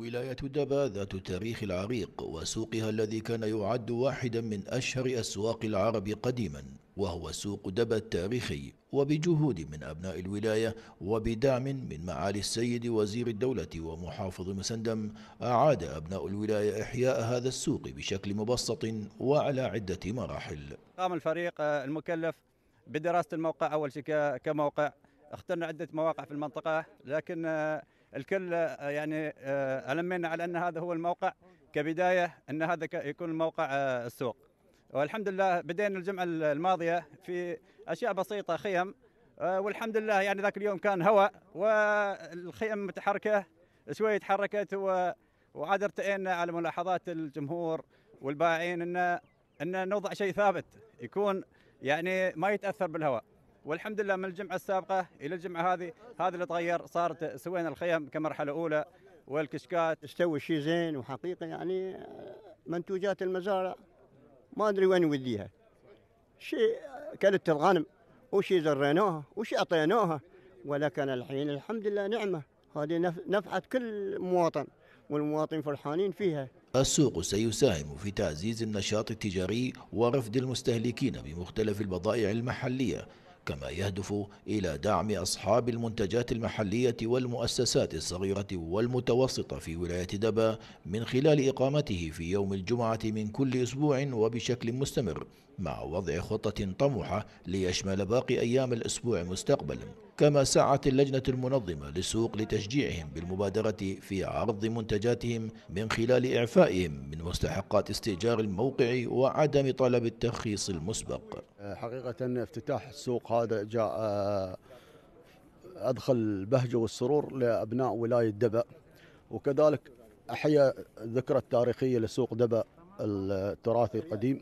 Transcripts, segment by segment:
ولاية دبا ذات التاريخ العريق وسوقها الذي كان يعد واحدا من أشهر أسواق العرب قديما وهو سوق دبا التاريخي وبجهود من أبناء الولاية وبدعم من معالي السيد وزير الدولة ومحافظ مسندم أعاد أبناء الولاية إحياء هذا السوق بشكل مبسط وعلى عدة مراحل قام الفريق آه، المكلف بدراسة الموقع أول شيء كموقع اخترنا عدة مواقع في المنطقة لكن آه، الكل آه، يعني آه، المينا على أن هذا هو الموقع كبداية أن هذا يكون الموقع آه، السوق والحمد لله بدينا الجمعة الماضية في أشياء بسيطة خيم والحمد لله يعني ذاك اليوم كان هواء والخيم متحركة شويه تحركت وعاد ارتئينا على ملاحظات الجمهور والبائعين ان ان نوضع شيء ثابت يكون يعني ما يتاثر بالهواء والحمد لله من الجمعه السابقه الى الجمعه هذه هذا اللي تغير صارت سوينا الخيم كمرحله اولى والكشكات استوى شيء زين وحقيقه يعني آه، منتوجات المزارع ما ادري وين نوديها شيء كلت الغنم وشي زريناها وشي اعطيناها ولكن الحين الحمد لله نعمه هذه نفعت كل مواطن والمواطن فرحانين فيها السوق سيساهم في تعزيز النشاط التجاري ورفد المستهلكين بمختلف البضائع المحلية كما يهدف إلى دعم أصحاب المنتجات المحلية والمؤسسات الصغيرة والمتوسطة في ولاية دبا من خلال إقامته في يوم الجمعة من كل أسبوع وبشكل مستمر مع وضع خطة طموحة ليشمل باقي أيام الأسبوع مستقبلا كما سعت اللجنة المنظمة للسوق لتشجيعهم بالمبادرة في عرض منتجاتهم من خلال إعفائهم من مستحقات استئجار الموقع وعدم طلب الترخيص المسبق حقيقة افتتاح السوق هذا جاء آه، أدخل البهجة والسرور لأبناء ولاية دبأ وكذلك أحيا الذكرى التاريخية لسوق دبأ التراثي القديم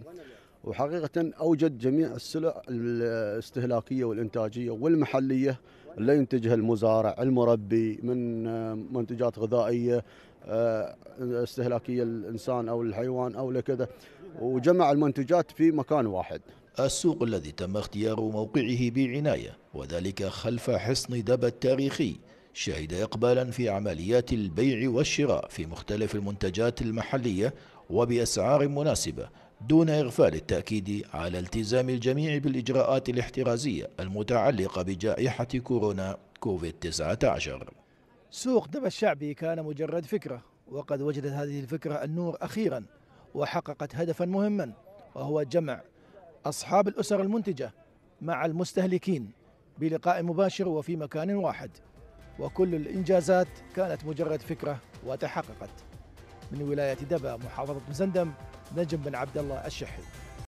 وحقيقة أوجد جميع السلع الاستهلاكية والإنتاجية والمحلية اللي ينتجها المزارع المربي من آه، منتجات غذائية آه، استهلاكية الإنسان أو الحيوان أو لكذا وجمع المنتجات في مكان واحد السوق الذي تم اختيار موقعه بعناية وذلك خلف حصن دبا التاريخي شهد إقبالا في عمليات البيع والشراء في مختلف المنتجات المحلية وبأسعار مناسبة دون إغفال التأكيد على التزام الجميع بالإجراءات الاحترازية المتعلقة بجائحة كورونا كوفيد 19 سوق دبا الشعبي كان مجرد فكرة وقد وجدت هذه الفكرة النور أخيرا وحققت هدفا مهما وهو جمع أصحاب الأسر المنتجة مع المستهلكين بلقاء مباشر وفي مكان واحد وكل الإنجازات كانت مجرد فكرة وتحققت من ولاية دبا محافظة مزندم نجم بن عبد الله الشحي